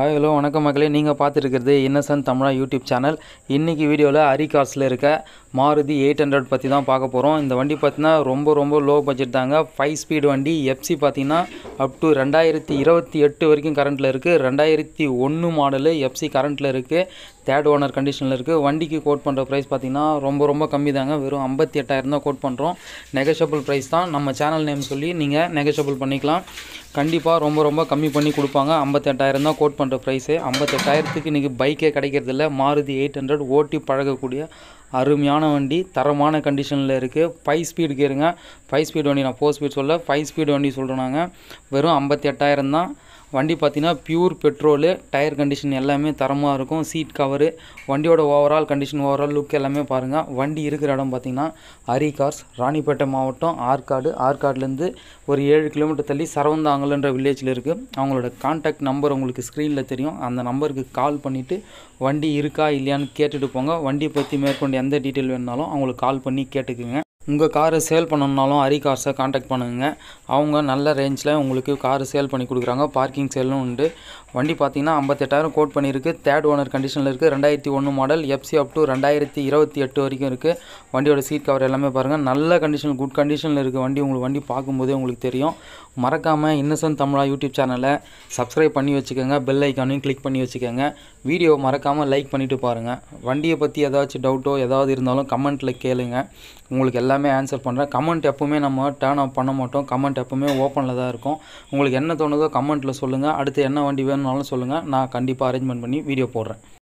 hi hello வணக்கம் மக்களே நீங்கள் பார்த்துருக்கிறது இன்னசன் தமிழா யூடியூப் சேனல் இன்றைக்கி வீடியோவில் அரிகாஸில் இருக்க மாருதி எயிட் ஹண்ட்ரட் பற்றி தான் பார்க்க போகிறோம் இந்த வண்டி பார்த்தீங்கன்னா ரொம்ப ரொம்ப லோ பட்ஜெட் தாங்க ஃபைவ் ஸ்பீடு வண்டி எஃப்சி பார்த்திங்கன்னா அப் டு ரெண்டாயிரத்தி இருபத்தி எட்டு வரைக்கும் கரண்ட்டில் இருக்குது ரெண்டாயிரத்தி ஒன்று மாடலு எஃப்சி கரண்ட்டில் இருக்குது தேர்ட் ஓனர் கண்டிஷனில் இருக்குது வண்டிக்கு கோட் பண்ணுற ப்ரைஸ் பார்த்திங்கன்னா ரொம்ப ரொம்ப கம்மி தாங்க வெறும் ஐம்பத்தி எட்டாயிரம் தான் கோட் பண்ணுறோம் நெகஷபிள் ப்ரைஸ் தான் நம்ம சேனல் நேம் சொல்லி நீங்கள் நெகஷபிள் பண்ணிக்கலாம் கண்டிப்பாக ரொம்ப ரொம்ப கம்மி பண்ணி கொடுப்பாங்க ஐம்பத்தெட்டாயிரம் தான் கோட் பண்ணுற ப்ரைஸு ஐம்பத்தெட்டாயிரத்துக்கு இன்றைக்கி பைக்கே கிடைக்கிறதில்ல மாருதி எயிட் ஹண்ட்ரட் ஓட்டி பழகக்கூடிய அருமையான வண்டி தரமான கண்டிஷனில் இருக்குது ஃபைவ் ஸ்பீடு கேருங்க ஃபைவ் ஸ்பீடு வண்டி நான் ஃபோர் ஸ்பீட் சொல்ல ஃபைவ் ஸ்பீடு வண்டி சொல்கிறேன் நாங்கள் வெறும் ஐம்பத்தி எட்டாயிரம் தான் வண்டி பார்த்தீங்கன்னா பியூர் பெட்ரோலு டயர் கண்டிஷன் எல்லாமே தரமாக இருக்கும் சீட் கவரு வண்டியோட ஓவரால் கண்டிஷன் ஓவரால் லுக் எல்லாமே பாருங்கள் வண்டி இருக்கிற இடம் பார்த்திங்கன்னா அரிகார்ஸ் ராணிப்பேட்டை மாவட்டம் ஆற்காடு ஆற்காடுலேருந்து ஒரு ஏழு கிலோமீட்டர் தள்ளி சரவந்தாங்கல்ன்ற வில்லேஜில் இருக்குது அவங்களோட கான்டாக்ட் நம்பர் உங்களுக்கு ஸ்க்ரீனில் தெரியும் அந்த நம்பருக்கு கால் பண்ணிவிட்டு வண்டி இருக்கா இல்லையான்னு கேட்டுட்டு போங்க வண்டியை பற்றி மேற்கொண்டு எந்த டீட்டெயில் வேணுனாலும் அவங்களுக்கு கால் பண்ணி கேட்டுக்குங்க உங்கள் காரு சேல் பண்ணணுன்னாலும் ஹரி கார்ஸை காண்டாக்ட் பண்ணுங்க அவங்க நல்ல ரேஞ்சில் உங்களுக்கு காரு சேல் பண்ணி கொடுக்குறாங்க பார்க்கிங் சேலும் உண்டு வண்டி பார்த்தீங்கன்னா ஐம்பத்தெட்டாயிரம் கோட் பண்ணியிருக்கு தேர்ட் ஓனர் கண்டிஷனில் இருக்குது ரெண்டாயிரத்தி ஒன்று மாடல் எஃப்சி அப் டூ ரெண்டாயிரத்தி இருபத்தி எட்டு வரைக்கும் இருக்குது வண்டியோட சீட் கவர் எல்லாமே பாருங்கள் நல்ல கண்டிஷன் குட் கண்டிஷனில் இருக்குது வண்டி உங்களுக்கு வண்டி பார்க்கும்போதே உங்களுக்கு தெரியும் மறக்காமல் இன்னசென்ட் தமிழா யூடியூப் சேனலை சப்ஸ்கிரைப் பண்ணி வச்சுக்கோங்க பெல் ஐக்கானையும் கிளிக் பண்ணி வச்சுக்கோங்க வீடியோ மறக்காமல் லைக் பண்ணிவிட்டு பாருங்கள் வண்டியை பற்றி ஏதாச்சும் டவுட்டோ ஏதாவது இருந்தாலும் கமெண்ட்டில் கேளுங்கள் உங்களுக்கு எல்லாம் எல்லாமே ஆன்சர் பண்ணுறேன் கமெண்ட் எப்போவுமே நம்ம டேர்ன் ஆஃப் பண்ண மாட்டோம் கமெண்ட் எப்போவுமே ஓப்பனில் தான் இருக்கும் உங்களுக்கு என்ன தோணுதோ கமெண்ட்டில் சொல்லுங்கள் அடுத்து என்ன வண்டி வேணும்னாலும் சொல்லுங்கள் நான் கண்டிப்பாக அரேஞ்ச்மெண்ட் பண்ணி வீடியோ போடுறேன்